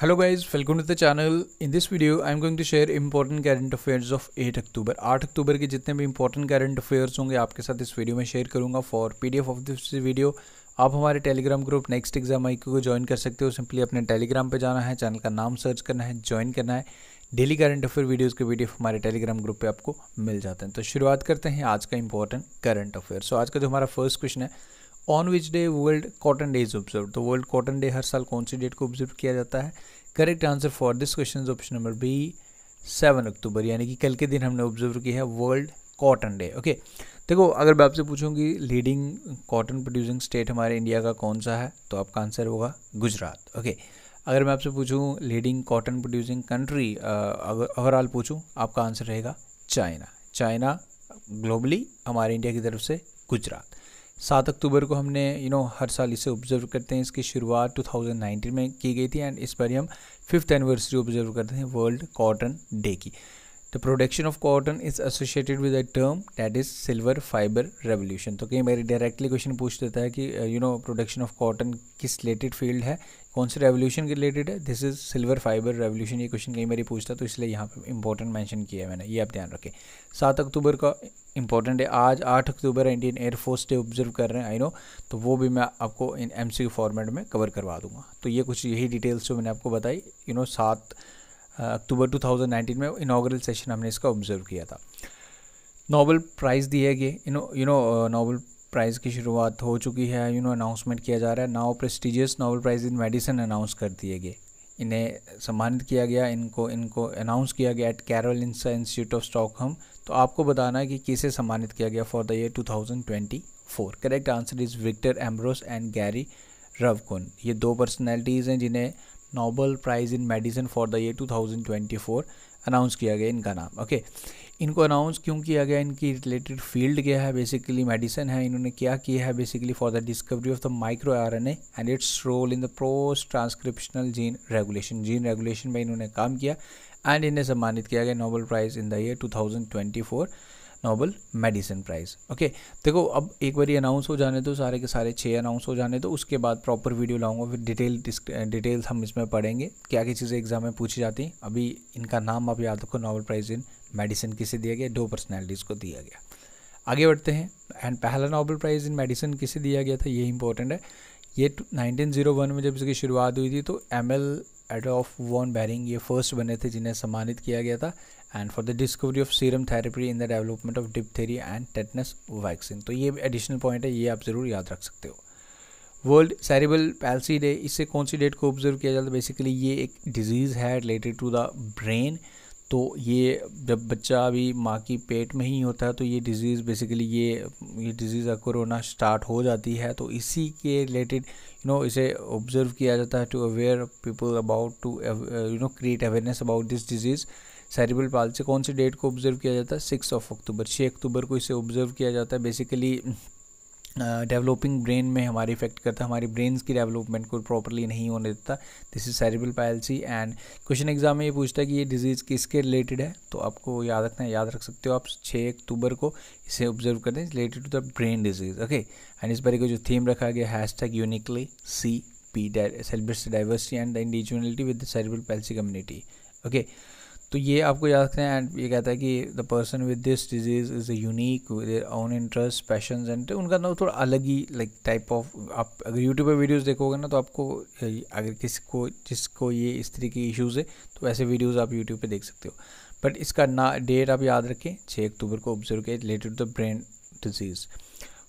Hello guys welcome to the channel in this video I am going to share important current affairs of 8 October 8 October के जितने भी important current affairs होंगे आपके साथ इस video में शेयर करूंगा for PDF of this video आप हमारे Telegram group next exam I को ज्वाइन कर सकते हो सिंपली अपने टेलीग्राम पर जाना है चैनल का नाम सर्च करना है ज्वाइन करना है डेली करंट अफेयर वीडियोज के वीडियो हमारे टेलीग्राम ग्रुप पर आपको मिल जाते हैं तो शुरुआत करते हैं आज का इंपॉर्टेंट करंट अफेयर सो आज का जो हमारा फर्स्ट क्वेश्चन है on which day world cotton day is observe तो वर्ल्ड कॉटन डे हर साल कौन सी डेट को ऑब्जर्व किया जाता है correct answer for this question option number B seven October यानी कि कल के दिन हमने ऑब्जर्व किया है वर्ल्ड कॉटन डे ओके देखो अगर मैं आपसे पूछूंगी लीडिंग कॉटन प्रोड्यूसिंग स्टेट हमारे इंडिया का कौन सा है तो आपका आंसर होगा गुजरात ओके अगर मैं आपसे पूछूं लीडिंग कॉटन प्रोड्यूसिंग कंट्री अगर ओवरऑल पूछूं आपका आंसर रहेगा चाइना चाइना ग्लोबली हमारे इंडिया की तरफ से गुजरात सात अक्टूबर को हमने यू you नो know, हर साल इसे ऑब्जर्व करते हैं इसकी शुरुआत 2019 में की गई थी एंड इस बार हम फिफ्थ एनिवर्सरी ऑब्जर्व करते हैं वर्ल्ड कॉटन डे की The production of cotton is associated with a term that is silver fiber revolution. तो कहीं मेरे डायरेक्टली क्वेश्चन पूछ देता है कि you know production of cotton किस रिलेटेड फील्ड है कौन से रेवोल्यूशन के रिलेटेड है this is silver fibre revolution ये क्वेश्चन कहीं मेरी पूछता है तो इसलिए यहाँ पे इंपॉर्टेंट मैंशन किया है मैंने ये आप ध्यान रखें सात अक्टूबर का इंपॉर्टेंट है आज आठ अक्टूबर इंडियन एयरफोर्स डे ऑब्जर्व कर रहे हैं आई नो तो वो भी मैं आपको इन एम सी फॉर्मेट में कवर करवा दूंगा तो ये कुछ यही डिटेल्स जो मैंने आपको बताई यू नो सात अक्टूबर 2019 में इनाग्रल सेशन हमने इसका ऑब्जर्व किया था नोबल प्राइज़ दिए गए यू नो नोबल प्राइज़ की शुरुआत हो चुकी है यू नो अनाउंसमेंट किया जा रहा है now prestigious Nobel prize in medicine announce कर दिए गए इन्हें सम्मानित किया गया इनको इनको अनाउंस किया गया at Carol institute of Stockholm तो आपको बताना है कि किसे सम्मानित किया गया for the year 2024 correct answer is Victor Ambros and Gary Ruvkun ये दो पर्सनैलिटीज़ हैं जिन्हें Nobel prize in medicine for the year 2024 announce किया गया इनका नाम ओके इनको अनाउंस क्यों किया गया इनकी रिलेटेड फील्ड क्या है बेसिकली मेडिसिन है इन्होंने क्या किया है basically for the discovery of the micro R N and its role in the प्रोस transcriptional gene regulation gene regulation में इन्होंने काम किया एंड इन्हें सम्मानित किया गया Nobel prize in the year two Nobel medicine prize okay देखो अब एक बार अनाउंस हो जाने दो सारे के सारे छः अनाउंस हो जाने दो उसके बाद प्रॉपर वीडियो लाऊंगा फिर डिटेल डिटेल्स हम इसमें पढ़ेंगे क्या क्या चीज़ें एग्जाम में पूछी जाती हैं अभी इनका नाम आप याद रखो नोबल प्राइज़ इन मेडिसिन किसे दिया गया दो पर्सनैलिटीज़ को दिया गया आगे बढ़ते हैं एंड पहला नोबल प्राइज़ इन मेडिसिन किसे दिया गया था ये इंपॉर्टेंट है ये 1901 में जब इसकी शुरुआत हुई थी तो Emil Adolf von Behring ये फर्स्ट बने थे जिन्हें सम्मानित किया गया था and for the discovery of serum therapy in the development of diphtheria and tetanus vaccine तो ये एडिशनल पॉइंट है ये आप ज़रूर याद रख सकते हो वर्ल्ड सेरेबल पैलसी डे इससे कौन सी डेट को ऑब्जर्व किया जाता है बेसिकली ये एक डिजीज़ है रिलेटेड टू द ब्रेन तो ये जब बच्चा अभी माँ की पेट में ही होता है तो ये डिज़ीज़ बेसिकली ये ये डिज़ीज़ अगर होना स्टार्ट हो जाती है तो इसी के रिलेटेड यू नो इसे ऑब्ज़र्व किया जाता है to aware people about to you know create awareness about this disease cerebral से कौन सी डेट को ऑब्जर्व किया जाता है सिक्स ऑफ अक्टूबर छः अक्टूबर को इसे ऑब्जर्व किया जाता है बेसिकली डेवलपिंग ब्रेन में हमारे इफेक्ट करता है हमारी ब्रेन्स की डेवलपमेंट को प्रॉपरली नहीं होने देता this is cerebral palsy and question exam में ये पूछता है कि ये डिजीज़ किसके रिलेटेड है तो आपको याद रखना है याद रख सकते हो आप छः अक्टूबर को इसे ऑब्जर्व हैं related to the brain disease okay and इस बारे का जो थीम रखा गया hash tag uniquely C P celebrates diversity and the individuality with the cerebral palsy community okay तो ये आपको याद रखते हैं एंड ये कहता है कि the person with this disease is unique with own interest passion and उनका ना थोड़ा अलग ही लाइक टाइप ऑफ आप अगर यूट्यूब पर वीडियोज़ देखोगे ना तो आपको अगर किसी को जिसको ये इस तरह के इशूज़ है तो ऐसे वीडियोज़ आप यूट्यूब पर देख सकते हो बट इसका ना डेट आप याद रखें छः अक्टूबर को ऑब्जर्व किया related to the brain disease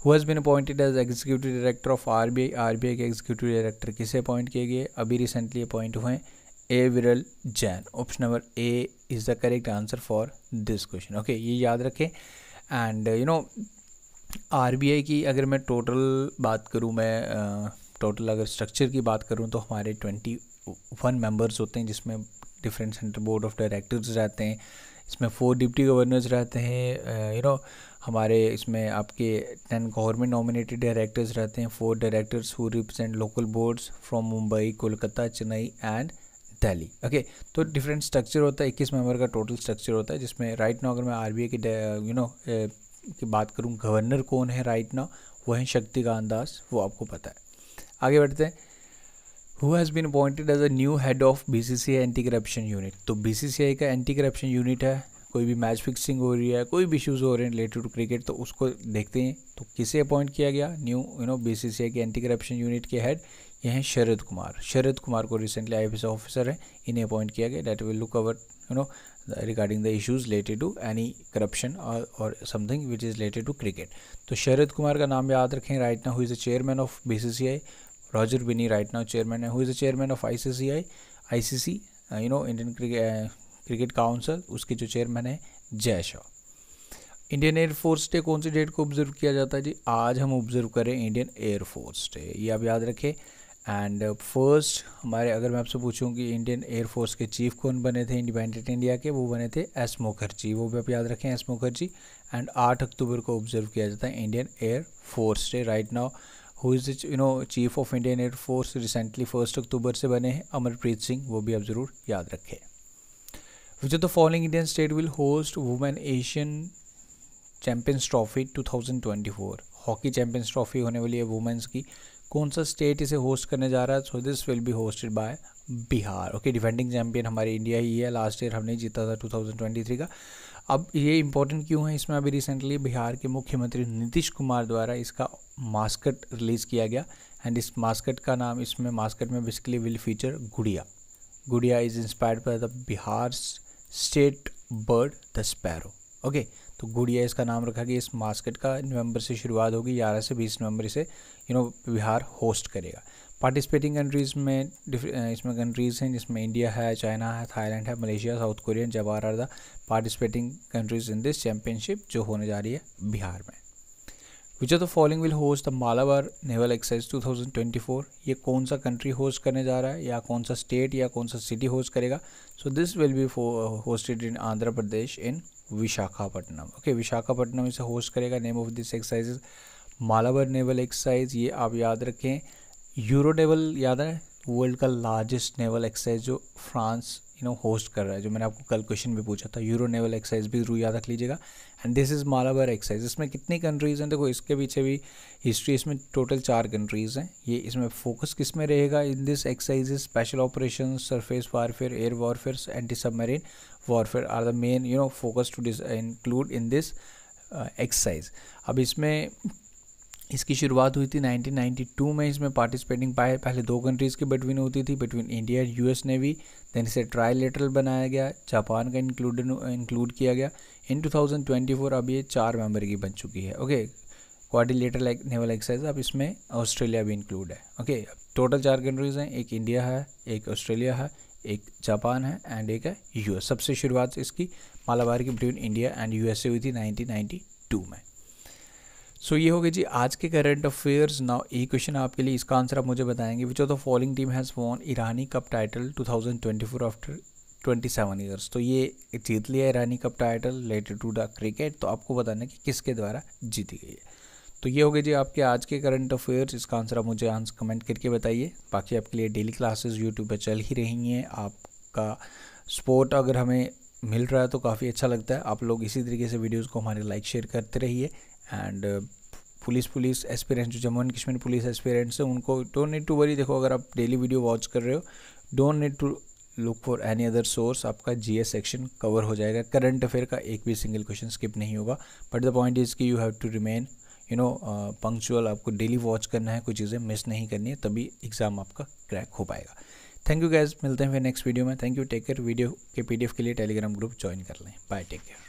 who has been appointed as executive director of R B I R B I के एग्जीक्यूटिव डायरेक्टर किसे अपॉइंट किए गए अभी रिसेंटली अपॉइंट हुए A Viral Jain option number A is the correct answer for this question okay ये याद रखें and you know are की अगर मैं टोटल बात करूँ मैं टोटल अगर स्ट्रक्चर की बात करूँ तो हमारे ट्वेंटी वन मेम्बर्स होते हैं जिसमें different central board of directors रहते हैं इसमें फोर डिप्टी गवर्नर्स रहते हैं यू नो हमारे इसमें आपके टेन गवर्नमेंट नॉमिनेटेड डायरेक्टर्स रहते हैं four directors who represent local boards from Mumbai Kolkata Chennai and Delhi okay तो डिफरेंट स्ट्रक्चर होता है इक्कीस मेंबर का टोटल स्ट्रक्चर होता है जिसमें राइट नाउ अगर मैं आर की यू uh, नो uh, की बात करूँ गवर्नर कौन है राइट नाउ वो है शक्तिकांत दास वो आपको पता है आगे बढ़ते हैं who has been appointed as a new head of B C C I anti corruption unit तो बी सी सी आई का एंटी करप्शन यूनिट है कोई भी मैच फिक्सिंग हो रही है कोई भी इशूज़ हो रहे हैं रिलेटेड टू क्रिकेट तो उसको देखते हैं तो किसे अपॉइंट किया गया new you know B C C I के एंटी करप्शन यूनिट के हेड ये हैं शरद कुमार शरद कुमार को रिसेंटली आई ऑफिसर है इन्हें अपॉइंट किया गया that will look over you know regarding the issues related to any corruption और something which is related to cricket तो शरद कुमार का नाम याद रखें right now who is the chairman of B C C I Roger Binny right now chairman है who is the chairman of I C C I I C C you know Indian cricket cricket council उसके जो chairman है जय Shah Indian air force day कौन सी date को observe किया जाता है जी आज हम ऑब्जर्व करें इंडियन एयरफोर्स डे ये आप याद रखें एंड फर्स्ट uh, हमारे अगर मैं आपसे पूछूं कि इंडियन एयरफोर्स के चीफ कौन बने थे इंडिपेंडेंट इंडिया के वो बने थे एस मुखर्जी वो भी आप याद रखें एस मुखर्जी एंड आठ अक्टूबर को ऑब्जर्व किया जाता है Indian air force day right now who is you know chief of Indian air force recently first October से बने हैं अमरप्रीत सिंह वो भी आप ज़रूर याद रखें which of the following Indian state will host women Asian champions trophy 2024 hockey champions trophy होने वाली है वुमेंस की कौन सा स्टेट इसे होस्ट करने जा रहा है so this will be hosted by Bihar okay defending champion हमारे इंडिया ही है लास्ट ईयर हमने जीता था 2023 का अब ये इंपॉर्टेंट क्यों है इसमें अभी रिसेंटली बिहार के मुख्यमंत्री नीतीश कुमार द्वारा इसका मास्कट रिलीज़ किया गया एंड इस मास्कट का नाम इसमें मास्कट में basically will feature Gudiya Gudiya is inspired by the Bihar's state bird the sparrow okay तो गुड़िया इसका नाम रखा गया इस मास्केट का नवंबर से शुरुआत होगी ग्यारह से बीस नवंबर से यू नो बिहार होस्ट करेगा पार्टिसिपेटिंग कंट्रीज़ में इसमें कंट्रीज़ हैं जिसमें इंडिया है चाइना है थाईलैंड है मलेशिया साउथ कोरिया जवाहर the participating countries in this championship जो होने जा रही है बिहार में which of the following will host the Malabar naval exercise 2024 ये कौन सा कंट्री होस्ट करने जा रहा है या कौन सा स्टेट या कौन सा सिटी होस्ट करेगा so this will be hosted in Andhra Pradesh in Visakhapatnam okay Visakhapatnam इसे होस्ट करेगा name of this exercise Malabar naval exercise ये आप याद रखें यूरो नेवल याद है वर्ल्ड का लार्जेस्ट नेवल एक्साइज जो फ्रांस यू नो होस्ट कर रहा है जो मैंने आपको कल क्वेश्चन भी पूछा था यूरो नेवल एक्साइज भी जरूर याद रख लीजिएगा and this is Malabar exercise इसमें कितनी कंट्रीज़ हैं देखो इसके पीछे भी हिस्ट्री इसमें टोटल चार कंट्रीज़ हैं ये इसमें फोकस किस में रहेगा in this exercise special operation surface warfare air warfare anti submarine warfare are the main you know focus to this include in this exercise अब इसमें इसकी शुरुआत हुई थी 1992 में इसमें पार्टिसिपेटिंग पाए पहले दो कंट्रीज़ के बिटवीन होती थी between India and US navy then इसे ट्राई बनाया गया जापान का इंक्लूड इंक्लूड किया गया इन 2024 अब ये चार मेंबर की बन चुकी है okay quadrilateral like naval exercise अब इसमें ऑस्ट्रेलिया भी इंक्लूड है ओके अब टोटल चार कंट्रीज़ हैं एक इंडिया है एक ऑस्ट्रेलिया है एक जापान है एंड एक है यू सबसे शुरुआत इसकी मालाबार की बिटवीन इंडिया एंड यूएसए हुई थी नाइनटीन में सो so, ये हो गए जी आज के करंट अफेयर्स नाउ ये क्वेश्चन आपके लिए इसका आंसर आप मुझे बताएंगे which of the following team has won Irani cup title 2024 after twenty seven years तो ये जीत लिया है Irani cup title related to the cricket तो आपको बताना कि किसके द्वारा जीती गई है तो ये हो गए जी आपके आज के करंट अफेयर्स इसका आंसर आप मुझे आंसर कमेंट करके बताइए बाकी आपके लिए डेली क्लासेस यूट्यूब पर चल ही रही हैं आपका सपोर्ट अगर हमें मिल रहा है तो काफ़ी अच्छा लगता है आप लोग इसी तरीके से वीडियोज़ को हमारे लाइक शेयर करते रहिए एंड पुलिस पुलिस एस्पिरेंट्स जो Jammu and Kashmir police aspirants हैं उनको डोंट नीड टू वरी देखो अगर आप डेली वीडियो वॉच कर रहे हो don't need to look for any other source आपका जी एस सेक्शन कवर हो जाएगा करंट अफेयर का एक भी सिंगल क्वेश्चन स्किप नहीं होगा बट द पॉइंट इज़ कि you have to remain you know punctual आपको डेली वॉच करना है कुछ चीज़ें मिस नहीं करनी है तभी एग्ज़ाम आपका क्रैक हो पाएगा थैंक यू गैज मिलते हैं फिर नेक्स्ट वीडियो में thank you take care video के एफ के लिए टेलीग्राम ग्रुप ज्वाइन कर लें बाय टेक केयर